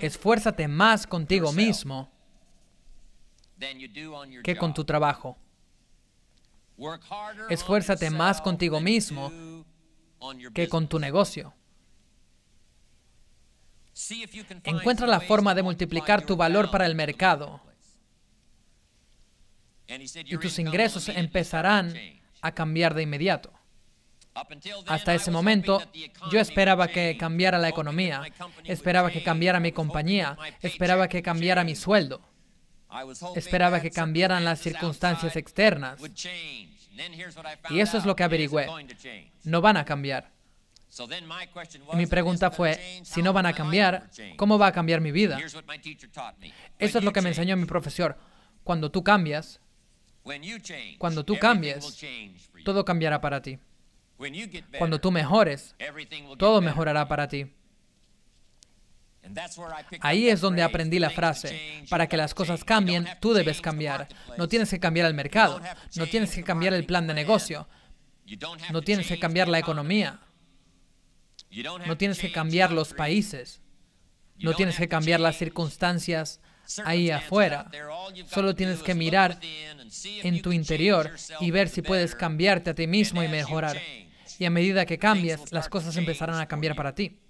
Esfuérzate más contigo mismo que con tu trabajo. Esfuérzate más contigo mismo que con tu negocio. Encuentra la forma de multiplicar tu valor para el mercado y tus ingresos empezarán a cambiar de inmediato. Hasta ese momento, yo esperaba que cambiara la economía, esperaba que cambiara mi compañía, esperaba que cambiara mi sueldo, esperaba que cambiaran las circunstancias externas. Y eso es lo que averigüé. No van a cambiar. mi pregunta fue, si no van a cambiar, ¿cómo va a cambiar mi vida? Eso es lo que me enseñó mi profesor. Cuando tú cambias, cuando tú cambies, todo cambiará para ti. Cuando tú mejores, todo mejorará para ti. Ahí es donde aprendí la frase, para que las cosas cambien, tú debes cambiar. No tienes que cambiar el mercado, no tienes que cambiar el plan de negocio, no tienes que cambiar la economía, no tienes que cambiar los países, no tienes que cambiar las circunstancias ahí afuera. Solo tienes que mirar en tu interior y ver si puedes cambiarte a ti mismo y mejorar. Y a medida que cambias, las cosas empezarán a cambiar para ti.